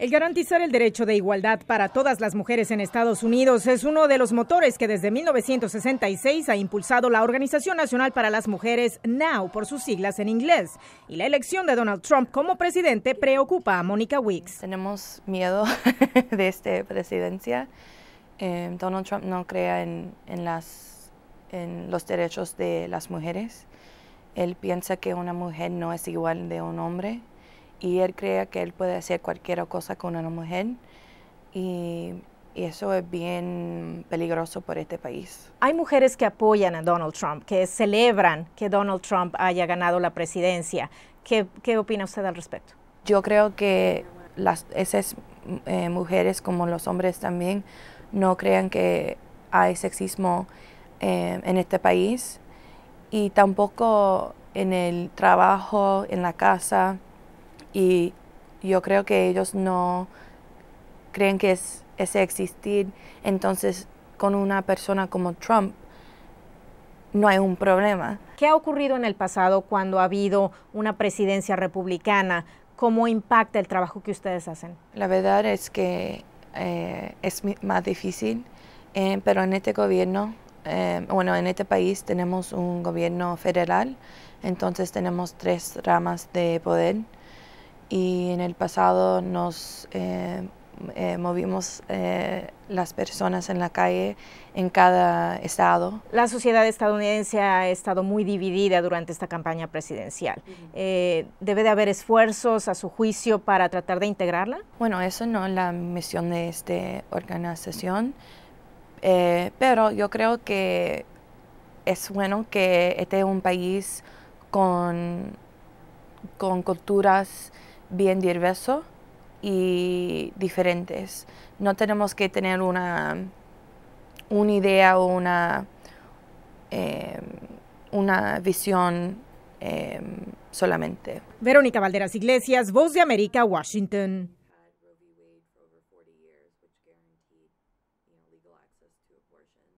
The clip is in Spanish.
El garantizar el derecho de igualdad para todas las mujeres en Estados Unidos es uno de los motores que desde 1966 ha impulsado la Organización Nacional para las Mujeres, NOW, por sus siglas en inglés. Y la elección de Donald Trump como presidente preocupa a Mónica Wicks. Tenemos miedo de esta presidencia. Eh, Donald Trump no crea en, en los derechos de las mujeres. Él piensa que una mujer no es igual de un hombre y él cree que él puede hacer cualquier cosa con una mujer y, eso es bien peligroso por este país. Hay mujeres que apoyan a Donald Trump, que celebran que Donald Trump haya ganado la presidencia. ¿Qué, opina usted al respecto? Yo creo que las, esas eh, mujeres, como los hombres también, no crean que hay sexismo eh, en este país y tampoco en el trabajo, en la casa. Y yo creo que ellos no creen que es ese existir. Entonces, con una persona como Trump, no hay un problema. ¿Qué ha ocurrido en el pasado cuando ha habido una presidencia republicana? ¿Cómo impacta el trabajo que ustedes hacen? La verdad es que eh, es más difícil, eh, pero en este gobierno, eh, bueno, en este país tenemos un gobierno federal, entonces tenemos tres ramas de poder y en el pasado nos eh, eh, movimos eh, las personas en la calle en cada estado. La sociedad estadounidense ha estado muy dividida durante esta campaña presidencial. ¿Debe de haber esfuerzos a su juicio para tratar de integrarla? Bueno, eso no es la misión de esta organización, pero yo creo que es bueno que esté un país con, con culturas bien diverso y diferentes. No tenemos que tener una, una idea o una, eh, una visión eh, solamente. Verónica Valderas Iglesias, Voz de América, Washington.